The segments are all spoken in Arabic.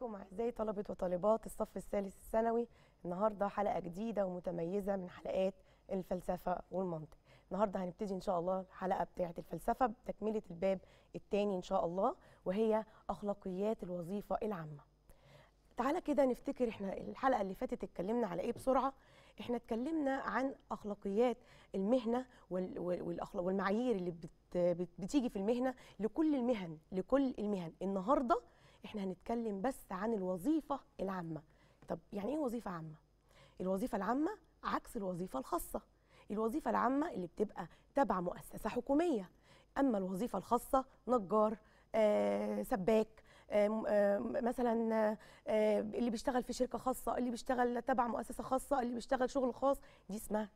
بيكم أعزائي طلبة وطالبات الصف الثالث الثانوي النهاردة حلقة جديدة ومتميزة من حلقات الفلسفة والمنطق النهاردة هنبتدي إن شاء الله الحلقة بتاعة الفلسفة بتكملة الباب الثاني إن شاء الله وهي أخلاقيات الوظيفة العامة تعالى كده نفتكر احنا الحلقة اللي فاتت اتكلمنا على ايه بسرعة احنا اتكلمنا عن أخلاقيات المهنة والأخلاق والمعايير اللي بتيجي في المهنة لكل المهن لكل المهن النهاردة احنا هنتكلم بس عن الوظيفه العامه طب يعني ايه وظيفه عامه الوظيفه العامه عكس الوظيفه الخاصه الوظيفه العامه اللي بتبقى تبع مؤسسه حكوميه اما الوظيفه الخاصه نجار آه، سباك آه، آه، مثلا آه، اللي بيشتغل في شركه خاصه اللي بيشتغل تبع مؤسسه خاصه اللي بيشتغل شغل خاص دي اسمها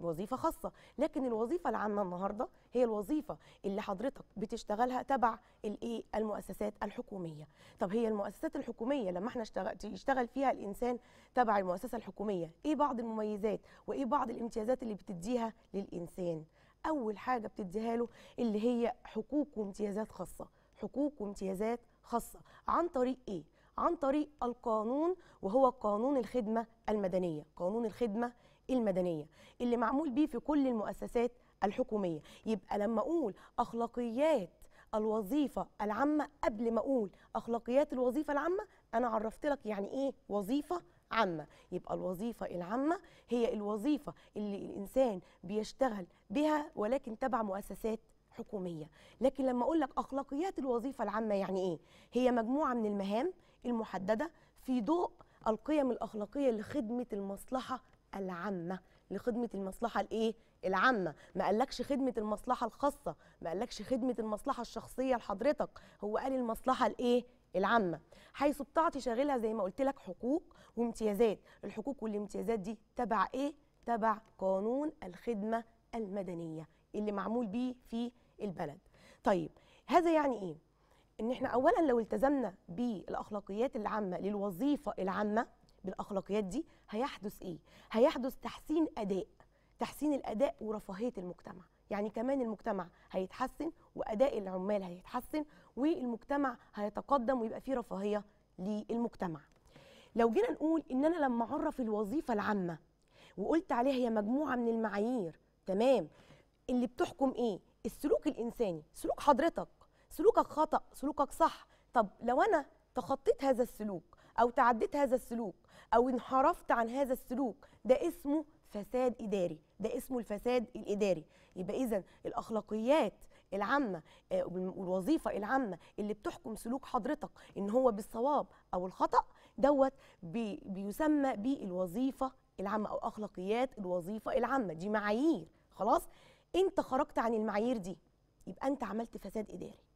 وظيفه خاصه لكن الوظيفه العامه النهارده هي الوظيفه اللي حضرتك بتشتغلها تبع الايه المؤسسات الحكوميه طب هي المؤسسات الحكوميه لما احنا يشتغل فيها الانسان تبع المؤسسه الحكوميه ايه بعض المميزات وايه بعض الامتيازات اللي بتديها للانسان اول حاجه بتديها له اللي هي حقوق وامتيازات خاصه حقوق وامتيازات خاصه عن طريق ايه عن طريق القانون وهو قانون الخدمه المدنيه قانون الخدمه المدنيه اللي معمول بيه في كل المؤسسات الحكوميه يبقى لما اقول اخلاقيات الوظيفه العامه قبل ما اقول اخلاقيات الوظيفه العامه انا عرفت لك يعني ايه وظيفه عامه يبقى الوظيفه العامه هي الوظيفه اللي الانسان بيشتغل بها ولكن تبع مؤسسات حكوميه لكن لما اقول لك اخلاقيات الوظيفه العامه يعني ايه هي مجموعه من المهام المحدده في ضوء القيم الاخلاقيه لخدمه المصلحه العامه لخدمه المصلحه الايه العامه ما قالكش خدمه المصلحه الخاصه ما قالكش خدمه المصلحه الشخصيه لحضرتك هو قال المصلحه الايه العامه حيث بتعطي شاغلها زي ما قلت لك حقوق وامتيازات الحقوق والامتيازات دي تبع ايه تبع قانون الخدمه المدنيه اللي معمول بيه في البلد طيب هذا يعني ايه ان احنا اولا لو التزمنا بالاخلاقيات العامه للوظيفه العامه بالاخلاقيات دي هيحدث ايه هيحدث تحسين اداء تحسين الاداء ورفاهيه المجتمع يعني كمان المجتمع هيتحسن واداء العمال هيتحسن والمجتمع هيتقدم ويبقى فيه رفاهيه للمجتمع لو جينا نقول ان انا لما اعرف الوظيفه العامه وقلت عليها هي مجموعه من المعايير تمام اللي بتحكم ايه السلوك الانساني سلوك حضرتك سلوكك خطا سلوكك صح طب لو انا تخطيت هذا السلوك او تعديت هذا السلوك او انحرفت عن هذا السلوك ده اسمه فساد اداري ده اسمه الفساد الاداري يبقى اذا الاخلاقيات العامه آه، والوظيفه العامه اللي بتحكم سلوك حضرتك ان هو بالصواب او الخطا دوت بي بيسمى بالوظيفه العامه او اخلاقيات الوظيفه العامه دي معايير خلاص انت خرجت عن المعايير دي يبقى انت عملت فساد اداري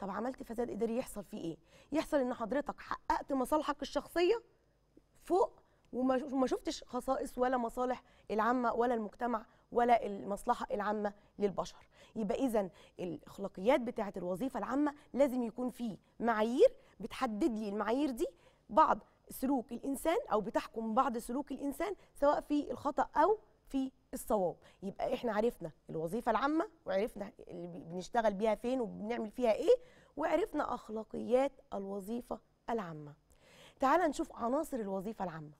طب عملت فساد اداري يحصل فيه ايه يحصل ان حضرتك حققت مصالحك الشخصيه فوق وما شفتش خصائص ولا مصالح العامه ولا المجتمع ولا المصلحه العامه للبشر يبقى اذا الاخلاقيات بتاعه الوظيفه العامه لازم يكون في معايير بتحدد لي المعايير دي بعض سلوك الانسان او بتحكم بعض سلوك الانسان سواء في الخطا او في الصواب يبقى احنا عرفنا الوظيفه العامه وعرفنا اللي بنشتغل بيها فين وبنعمل فيها ايه وعرفنا اخلاقيات الوظيفه العامه تعال نشوف عناصر الوظيفه العامه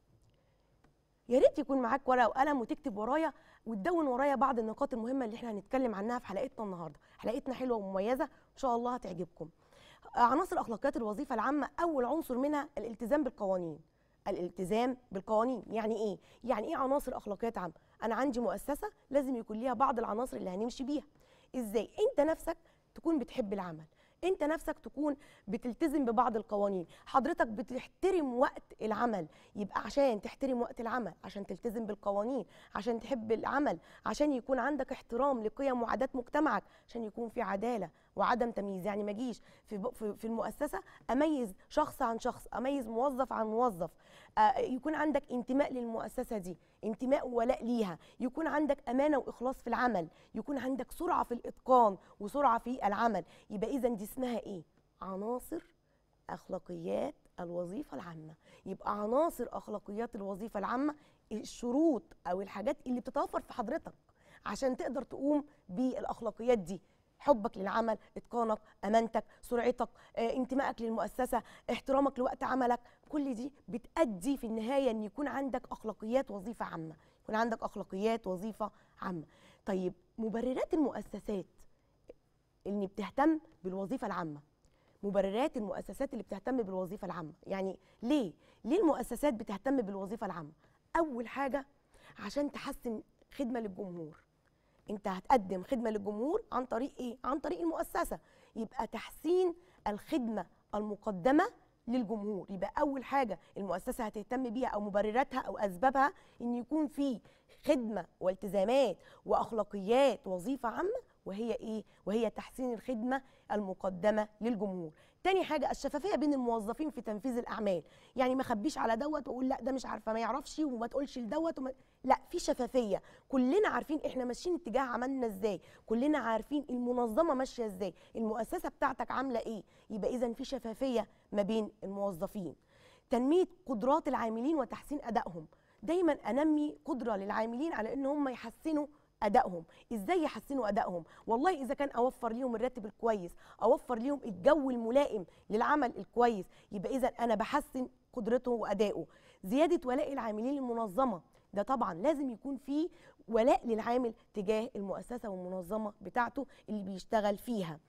يا ريت يكون معاك ورقه وقلم وتكتب ورايا وتدون ورايا بعض النقاط المهمه اللي احنا هنتكلم عنها في حلقتنا النهارده حلقتنا حلوه ومميزه ان شاء الله هتعجبكم عناصر اخلاقيات الوظيفه العامه اول عنصر منها الالتزام بالقوانين الالتزام بالقوانين يعني ايه يعني ايه عناصر اخلاقيات عامه انا عندي مؤسسه لازم يكون ليها بعض العناصر اللي هنمشي بيها ازاي انت نفسك تكون بتحب العمل انت نفسك تكون بتلتزم ببعض القوانين حضرتك بتحترم وقت العمل يبقى عشان تحترم وقت العمل عشان تلتزم بالقوانين عشان تحب العمل عشان يكون عندك احترام لقيم وعادات مجتمعك عشان يكون في عداله وعدم تمييز يعني ما اجيش في, في المؤسسه اميز شخص عن شخص اميز موظف عن موظف آه، يكون عندك انتماء للمؤسسه دي انتماء وولاء ليها يكون عندك امانه واخلاص في العمل يكون عندك سرعه في الاتقان وسرعه في العمل يبقى اذا دي اسمها ايه عناصر اخلاقيات الوظيفه العامه يبقى عناصر اخلاقيات الوظيفه العامه الشروط او الحاجات اللي بتتوفر في حضرتك عشان تقدر تقوم بالاخلاقيات دي حبك للعمل اتقانك امانتك سرعتك آه، انتمائك للمؤسسه احترامك لوقت عملك كل دي بتأدي في النهايه ان يكون عندك اخلاقيات وظيفه عامه يكون عندك اخلاقيات وظيفه عامه طيب مبررات المؤسسات اللي بتهتم بالوظيفه العامه مبررات المؤسسات اللي بتهتم بالوظيفه العامه يعني ليه ليه المؤسسات بتهتم بالوظيفه العامه اول حاجه عشان تحسن خدمه للجمهور انت هتقدم خدمه للجمهور عن طريق ايه عن طريق المؤسسه يبقى تحسين الخدمه المقدمه للجمهور يبقى اول حاجه المؤسسه هتهتم بيها او مبرراتها او اسبابها ان يكون في خدمه والتزامات واخلاقيات وظيفه عامه وهي ايه وهي تحسين الخدمه المقدمه للجمهور تاني حاجه الشفافيه بين الموظفين في تنفيذ الاعمال يعني ما اخبيش على دوت واقول لا ده مش عارفه ما يعرفش وما تقولش لدوت وما... لا في شفافيه كلنا عارفين احنا ماشيين اتجاه عملنا ازاي كلنا عارفين المنظمه ماشيه ازاي المؤسسه بتاعتك عامله ايه يبقى اذا في شفافيه ما بين الموظفين تنميه قدرات العاملين وتحسين ادائهم دايما انمي قدره للعاملين على ان هم يحسنوا ادائهم ازاي يحسنوا ادائهم والله اذا كان اوفر ليهم الراتب الكويس اوفر ليهم الجو الملائم للعمل الكويس يبقى اذا انا بحسن قدرته وادائه زياده ولاء العاملين للمنظمه ده طبعا لازم يكون في ولاء للعامل تجاه المؤسسه والمنظمه بتاعته اللي بيشتغل فيها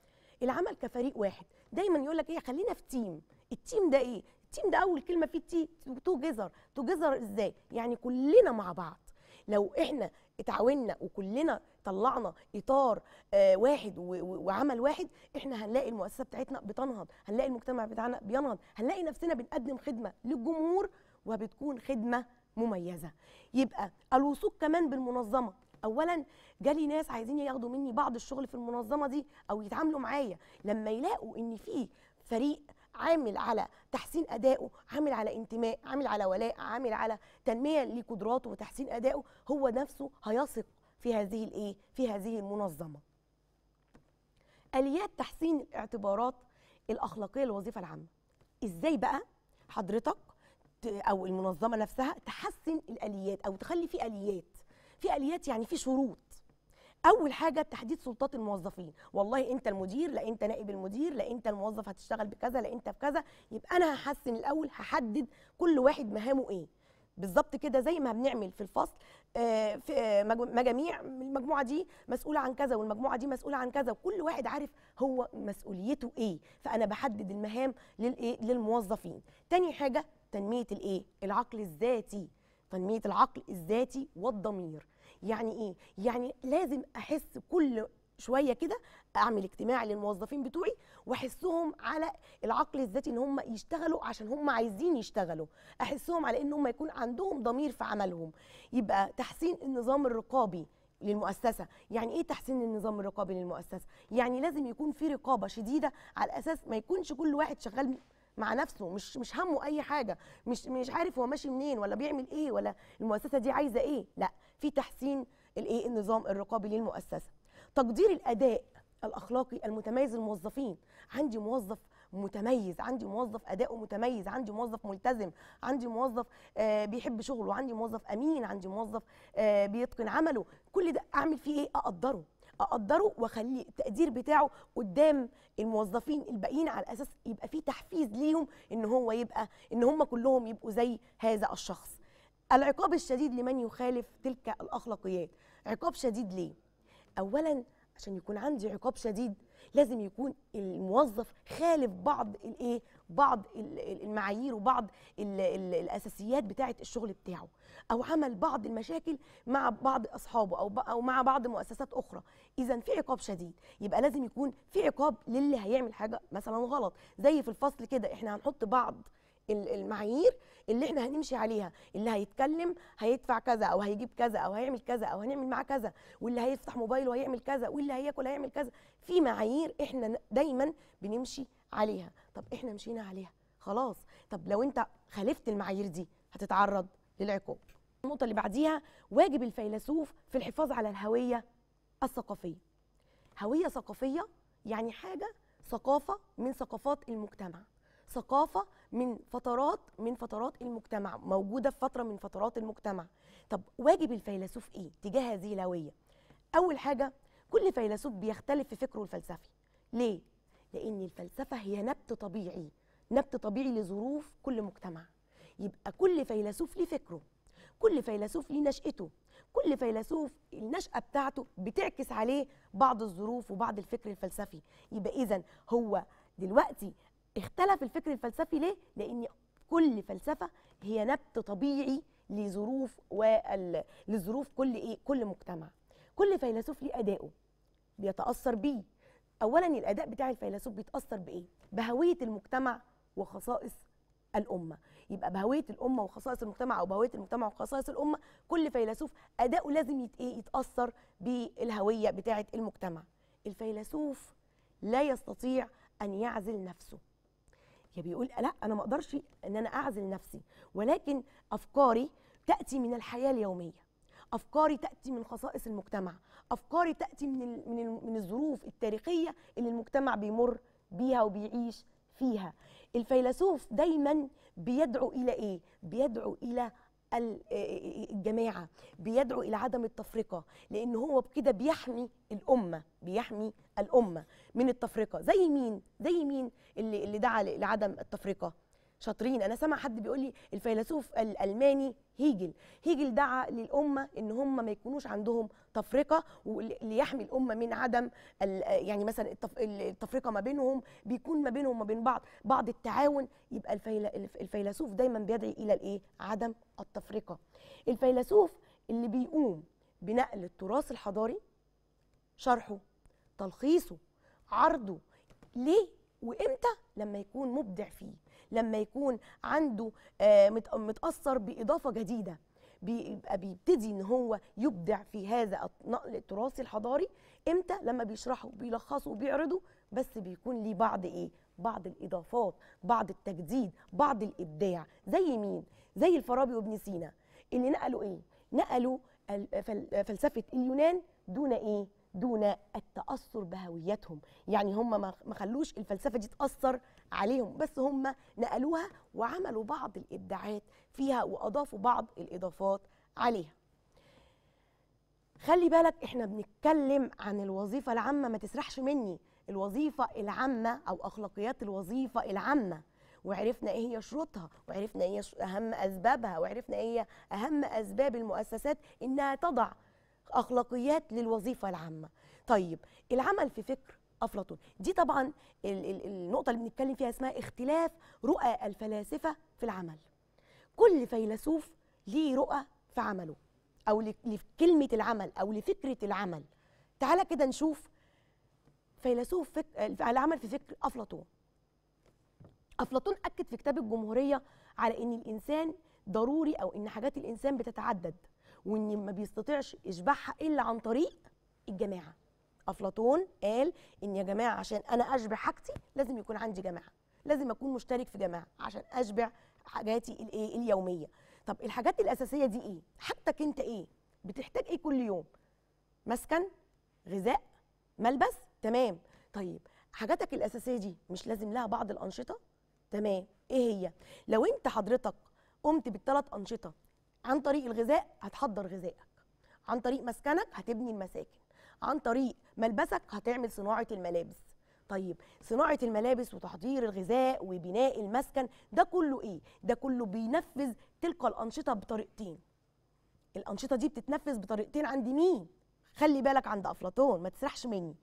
العمل كفريق واحد دايما يقول لك ايه خلينا في تيم التيم ده ايه التيم ده اول كلمه فيه تي تو جزر تو جزر ازاي يعني كلنا مع بعض لو احنا اتعاوننا وكلنا طلعنا اطار آه، واحد وعمل واحد احنا هنلاقي المؤسسه بتاعتنا بتنهض هنلاقي المجتمع بتاعنا بينهض هنلاقي نفسنا بنقدم خدمه للجمهور وبتكون خدمه مميزه يبقى الوثوق كمان بالمنظمه اولا جالي ناس عايزين ياخدوا مني بعض الشغل في المنظمه دي او يتعاملوا معايا لما يلاقوا ان في فريق عامل على تحسين ادائه عامل على انتماء عامل على ولاء عامل على تنميه لقدراته وتحسين ادائه هو نفسه هيثق في هذه الايه في هذه المنظمه اليات تحسين الاعتبارات الاخلاقيه للوظيفه العامه ازاي بقى حضرتك او المنظمه نفسها تحسن الاليات او تخلي في اليات في اليات يعني في شروط اول حاجه تحديد سلطات الموظفين والله انت المدير لا انت نائب المدير لا انت الموظف هتشتغل بكذا لا انت بكذا يبقى انا هحسن الاول هحدد كل واحد مهامه ايه بالظبط كده زي ما بنعمل في الفصل آه، في آه، مجاميع المجموعه دي مسؤوله عن كذا والمجموعه دي مسؤوله عن كذا وكل واحد عارف هو مسؤوليته ايه فانا بحدد المهام للايه للموظفين تاني حاجه تنميه الايه العقل الذاتي تنميه العقل الذاتي والضمير يعني ايه يعني لازم احس كل شويه كده اعمل اجتماع للموظفين بتوعي واحسهم على العقل الذاتي ان هم يشتغلوا عشان هم عايزين يشتغلوا احسهم على ان هم يكون عندهم ضمير في عملهم يبقى تحسين النظام الرقابي للمؤسسة يعني إيه تحسين النظام الرقابي للمؤسسة؟ يعني لازم يكون في رقابة شديدة على أساس ما يكونش كل واحد شغال مع نفسه مش مش همه اي حاجه مش مش عارف هو ماشي منين ولا بيعمل ايه ولا المؤسسه دي عايزه ايه لا في تحسين الايه النظام الرقابي للمؤسسه تقدير الاداء الاخلاقي المتميز للموظفين عندي موظف متميز عندي موظف اداؤه متميز عندي موظف ملتزم عندي موظف آه بيحب شغله عندي موظف امين عندي موظف آه بيتقن عمله كل ده اعمل فيه ايه اقدره اقدره واخليه التقدير بتاعه قدام الموظفين الباقيين على اساس يبقى فيه تحفيز ليهم ان هو يبقى ان هم كلهم يبقوا زي هذا الشخص العقاب الشديد لمن يخالف تلك الاخلاقيات عقاب شديد ليه اولا عشان يكون عندي عقاب شديد لازم يكون الموظف خالف بعض الايه بعض المعايير وبعض الـ الـ الاساسيات بتاعه الشغل بتاعه او عمل بعض المشاكل مع بعض اصحابه او او مع بعض مؤسسات اخرى اذا في عقاب شديد يبقى لازم يكون في عقاب للي هيعمل حاجه مثلا غلط زي في الفصل كده احنا هنحط بعض المعايير اللي احنا هنمشي عليها اللي هيتكلم هيدفع كذا او هيجيب كذا او هيعمل كذا او هنعمل معاه كذا واللي هيفتح موبايله هيعمل كذا واللي هياكل هيعمل كذا في معايير احنا دايما بنمشي عليها طب احنا مشينا عليها خلاص طب لو انت خالفت المعايير دي هتتعرض للعقاب النقطه اللي بعديها واجب الفيلسوف في الحفاظ على الهويه الثقافيه هويه ثقافيه يعني حاجه ثقافه من ثقافات المجتمع ثقافه من فترات من فترات المجتمع موجوده في فتره من فترات المجتمع طب واجب الفيلسوف ايه تجاه هذه الهويه اول حاجه كل فيلسوف بيختلف في فكره الفلسفي ليه لان الفلسفه هي نبت طبيعي نبت طبيعي لظروف كل مجتمع يبقى كل فيلسوف ليه فكره كل فيلسوف ليه نشأته كل فيلسوف النشأة بتاعته بتعكس عليه بعض الظروف وبعض الفكر الفلسفي يبقى إذا هو دلوقتي اختلف الفكر الفلسفي ليه؟ لأن كل فلسفة هي نبت طبيعي لظروف وال... لظروف كل إيه؟ كل مجتمع كل فيلسوف ليه أدائه بيتأثر بيه أولا الأداء بتاع الفيلسوف بيتأثر بإيه؟ بهوية المجتمع وخصائص الأمة يبقى بهوية الأمة وخصائص المجتمع أو بهوية المجتمع وخصائص الأمة كل فيلسوف أداؤه لازم إيه؟ يتأثر بالهوية بتاعة المجتمع الفيلسوف لا يستطيع أن يعزل نفسه يا بيقول لا انا ما اقدرش ان انا اعزل نفسي ولكن افكاري تاتي من الحياه اليوميه افكاري تاتي من خصائص المجتمع افكاري تاتي من من من الظروف التاريخيه اللي المجتمع بيمر بيها وبيعيش فيها الفيلسوف دايما بيدعو الى ايه بيدعو الى الجماعه بيدعو الى عدم التفرقه لان هو بكده بيحمي الامه بيحمي الامه من التفرقه زي مين زي مين اللي اللي دعا لعدم التفرقه شاطرين انا سامع حد بيقول لي الفيلسوف الالماني هيجل هيجل دعا للامه ان هم ما يكونوش عندهم تفرقه ليحمي الامه من عدم يعني مثلا التفرقه ما بينهم بيكون ما بينهم وما بين بعض بعض التعاون يبقى الفيلسوف دايما بيدعي الى الايه عدم التفرقه الفيلسوف اللي بيقوم بنقل التراث الحضاري شرحه تلخيصه عرضه ليه وامتى لما يكون مبدع فيه لما يكون عنده آه، متاثر باضافه جديده بيبقى بيبتدي ان هو يبدع في هذا النقل التراثي الحضاري امتى لما بيشرحه بيلخصه وبيعرضه بس بيكون ليه بعض ايه بعض الاضافات بعض التجديد بعض الابداع زي مين زي الفارابي وابن سينا اللي نقلوا ايه نقلوا فلسفه اليونان دون ايه دون التاثر بهويتهم يعني هم ما خلوش الفلسفه دي تاثر عليهم بس هم نقلوها وعملوا بعض الابداعات فيها واضافوا بعض الاضافات عليها خلي بالك احنا بنتكلم عن الوظيفه العامه ما تسرحش مني الوظيفه العامه او اخلاقيات الوظيفه العامه وعرفنا ايه هي شروطها وعرفنا ايه اهم اسبابها وعرفنا ايه اهم اسباب المؤسسات انها تضع اخلاقيات للوظيفه العامه طيب العمل في فكر افلاطون دي طبعا النقطه اللي بنتكلم فيها اسمها اختلاف رؤى الفلاسفه في العمل كل فيلسوف ليه رؤى في عمله او لكلمه العمل او لفكره العمل تعالى كده نشوف فيلسوف فك... العمل في فكر افلاطون افلاطون اكد في كتاب الجمهوريه على ان الانسان ضروري او ان حاجات الانسان بتتعدد وان ما بيستطيعش يشبعها الا عن طريق الجماعه افلاطون قال ان يا جماعه عشان انا اشبع حاجتي لازم يكون عندي جماعه لازم اكون مشترك في جماعه عشان اشبع حاجاتي الايه اليوميه طب الحاجات الاساسيه دي ايه حاجتك انت ايه بتحتاج ايه كل يوم مسكن غذاء ملبس تمام طيب حاجاتك الاساسيه دي مش لازم لها بعض الانشطه تمام ايه هي لو انت حضرتك قمت بالثلاث انشطه عن طريق الغذاء هتحضر غذائك عن طريق مسكنك هتبني المساكن عن طريق ملبسك هتعمل صناعه الملابس طيب صناعه الملابس وتحضير الغذاء وبناء المسكن ده كله ايه ده كله بينفذ تلك الانشطه بطريقتين الانشطه دي بتتنفذ بطريقتين عند مين خلي بالك عند افلاطون ما تسرحش مني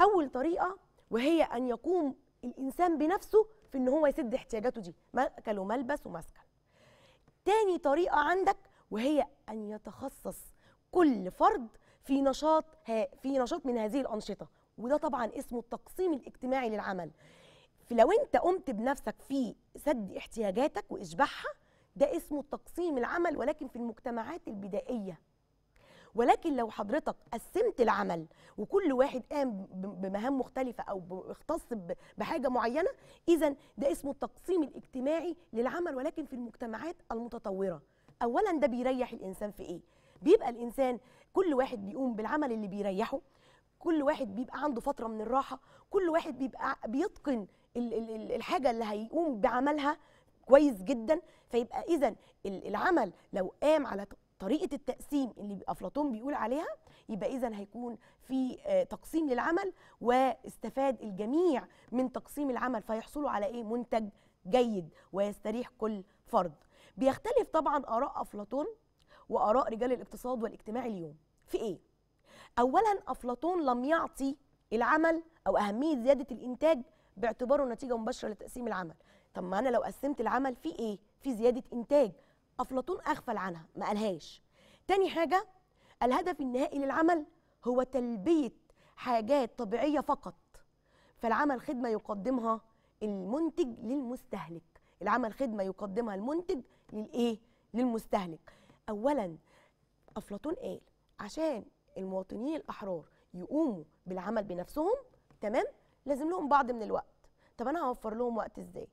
اول طريقه وهي ان يقوم الانسان بنفسه في ان هو يسد احتياجاته دي ماكل وملبس ومسكن تاني طريقة عندك وهي أن يتخصص كل فرد في نشاط في نشاط من هذه الأنشطة وده طبعا اسمه التقسيم الاجتماعي للعمل لو انت قمت بنفسك في سد احتياجاتك واشباعها ده اسمه تقسيم العمل ولكن في المجتمعات البدائيه ولكن لو حضرتك قسمت العمل وكل واحد قام بمهام مختلفه او اختص بحاجه معينه اذا ده اسمه التقسيم الاجتماعي للعمل ولكن في المجتمعات المتطوره اولا ده بيريح الانسان في ايه بيبقى الانسان كل واحد بيقوم بالعمل اللي بيريحه كل واحد بيبقى عنده فتره من الراحه كل واحد بيبقى بيتقن الحاجه اللي هيقوم بعملها كويس جدا فيبقى اذا العمل لو قام على طريقه التقسيم اللي افلاطون بيقول عليها يبقى اذا هيكون في آه، تقسيم للعمل واستفاد الجميع من تقسيم العمل فيحصلوا على ايه منتج جيد ويستريح كل فرد بيختلف طبعا اراء افلاطون واراء رجال الاقتصاد والاجتماع اليوم في ايه اولا افلاطون لم يعطي العمل او اهميه زياده الانتاج باعتباره نتيجه مباشره لتقسيم العمل طب ما انا لو قسمت العمل في ايه في زياده انتاج افلاطون اغفل عنها ما قالهاش تاني حاجه الهدف النهائي للعمل هو تلبيه حاجات طبيعيه فقط فالعمل خدمه يقدمها المنتج للمستهلك العمل خدمه يقدمها المنتج للايه للمستهلك اولا افلاطون قال عشان المواطنين الاحرار يقوموا بالعمل بنفسهم تمام لازم لهم بعض من الوقت طب انا هوفر لهم وقت ازاي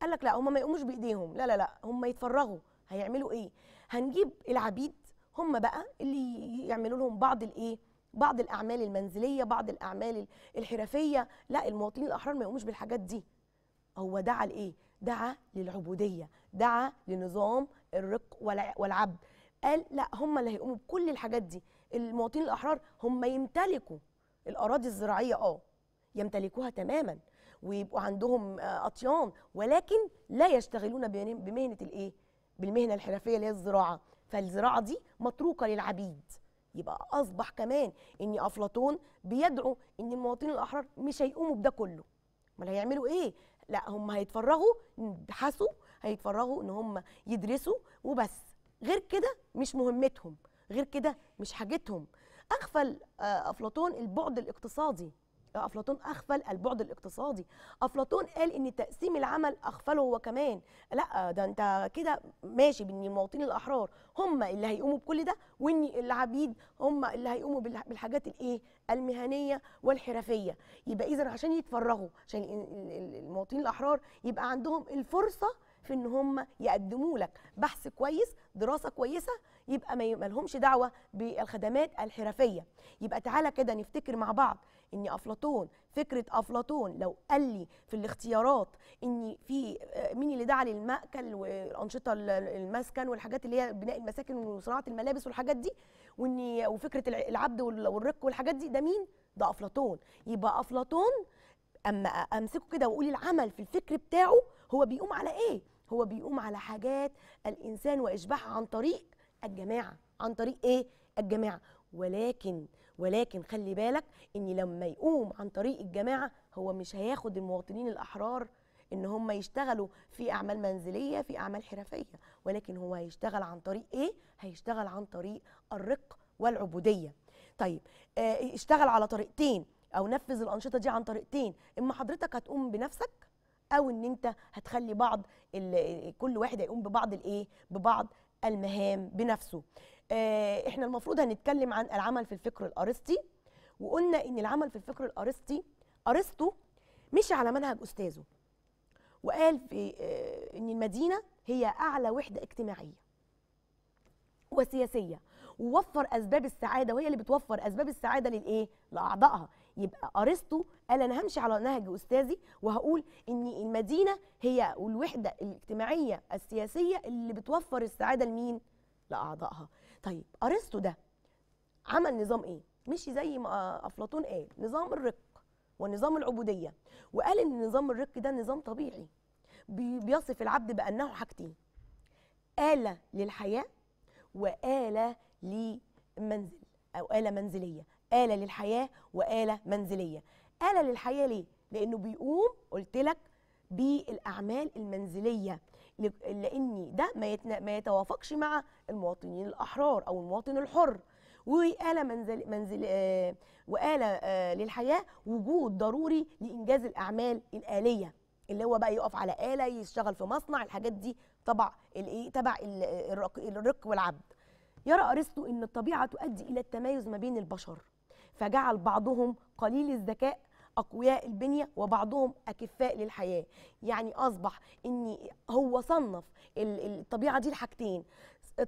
قال لك لا هم ما يقوموش بايديهم لا لا لا هم يتفرغوا هيعملوا ايه هنجيب العبيد هم بقى اللي يعملوا لهم بعض الايه بعض الاعمال المنزليه بعض الاعمال الحرفيه لا المواطنين الاحرار ما يقوموش بالحاجات دي هو دعا لايه دعا للعبوديه دعا لنظام الرق والعبد قال لا هم اللي هيقوموا بكل الحاجات دي المواطنين الاحرار هم يمتلكوا الاراضي الزراعيه اه يمتلكوها تماما ويبقوا عندهم آه، اطيان ولكن لا يشتغلون بمهنه الايه بالمهنه الحرفيه اللي هي الزراعه فالزراعه دي متروكه للعبيد يبقى اصبح كمان ان افلاطون بيدعو ان المواطنين الاحرار مش هيقوموا بده كله امال هيعملوا ايه لا هم هيتفرغوا يبحثوا هيتفرغوا ان هم يدرسوا وبس غير كده مش مهمتهم غير كده مش حاجتهم اغفل آه، افلاطون البعد الاقتصادي أفلاطون أخفل البعد الاقتصادي أفلاطون قال إن تقسيم العمل أخفله هو كمان لا ده أنت كده ماشي بإن المواطنين الأحرار هم اللي هيقوموا بكل ده وإن العبيد هم اللي هيقوموا بالحاجات الإيه المهنية والحرفية يبقى إذا عشان يتفرغوا عشان المواطنين الأحرار يبقى عندهم الفرصة في ان هم يقدموا لك بحث كويس دراسه كويسه يبقى ما لهمش دعوه بالخدمات الحرفيه يبقى تعالى كده نفتكر مع بعض ان افلاطون فكره افلاطون لو قال لي في الاختيارات ان في آه، مين اللي دعا للمأكل والانشطه المسكن والحاجات اللي هي بناء المساكن وصناعه الملابس والحاجات دي وان وفكره العبد والرق والحاجات دي ده مين ده افلاطون يبقى افلاطون اما امسكه كده واقول العمل في الفكر بتاعه هو بيقوم على ايه هو بيقوم على حاجات الانسان واشباعها عن طريق الجماعه عن طريق ايه الجماعه ولكن ولكن خلي بالك ان لما يقوم عن طريق الجماعه هو مش هياخد المواطنين الاحرار ان هم يشتغلوا في اعمال منزليه في اعمال حرفيه ولكن هو هيشتغل عن طريق ايه هيشتغل عن طريق الرق والعبوديه طيب آه، اشتغل على طريقتين او نفذ الانشطه دي عن طريقتين اما حضرتك هتقوم بنفسك او ان انت هتخلي بعض كل واحد هيقوم ببعض الايه ببعض المهام بنفسه آه، احنا المفروض هنتكلم عن العمل في الفكر الارسطي وقلنا ان العمل في الفكر الارسطي ارسطو مشي على منهج استاذه وقال في آه، ان المدينه هي اعلى وحده اجتماعيه وسياسيه ووفر اسباب السعاده وهي اللي بتوفر اسباب السعاده للايه لاعضائها يبقى ارسطو قال انا همشي على نهج استاذي وهقول ان المدينه هي الوحده الاجتماعيه السياسيه اللي بتوفر السعاده لمين لاعضائها طيب ارسطو ده عمل نظام ايه مشي زي ما افلاطون قال نظام الرق ونظام العبوديه وقال ان نظام الرق ده نظام طبيعي بيصف العبد بانه حاجتين آلة للحياة وآلة لمنزل أو آلة منزلية آلة للحياة وآلة منزلية آلة للحياة ليه؟ لأنه بيقوم قلت لك بالأعمال المنزلية لأن ده ما يتوافقش مع المواطنين الأحرار أو المواطن الحر وآلة منزل منزل آه وآلة آه للحياة وجود ضروري لإنجاز الأعمال الآلية اللي هو بقى يقف على آلة يشتغل في مصنع الحاجات دي طبع الايه تبع إيه، الرق والعبد يرى ارسطو ان الطبيعه تؤدي الى التمايز ما بين البشر فجعل بعضهم قليل الذكاء اقوياء البنيه وبعضهم اكفاء للحياه يعني اصبح ان هو صنف الطبيعه دي لحاجتين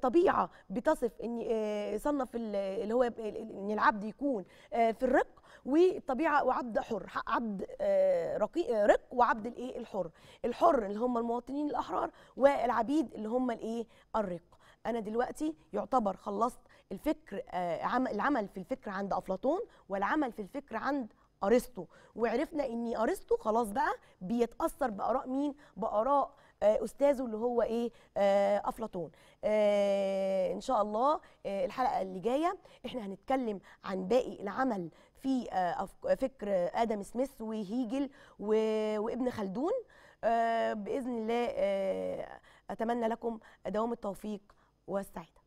طبيعه بتصف ان آه، صنف اللي هو ان العبد يكون آه، في الرق وطبيعه وعبد حر عبد آه، رقيق رق وعبد الايه الحر الحر اللي هم المواطنين الاحرار والعبيد اللي هم الايه الرق انا دلوقتي يعتبر خلصت الفكر آه، العمل في الفكر عند افلاطون والعمل في الفكر عند ارسطو وعرفنا ان ارسطو خلاص بقى بيتاثر باراء مين باراء آه، استاذه اللي هو ايه آه افلاطون آه ان شاء الله آه الحلقه اللي جايه احنا هنتكلم عن باقي العمل في آه فكر ادم سميث وهيجل وابن خلدون آه باذن الله آه اتمنى لكم دوام التوفيق والسعاده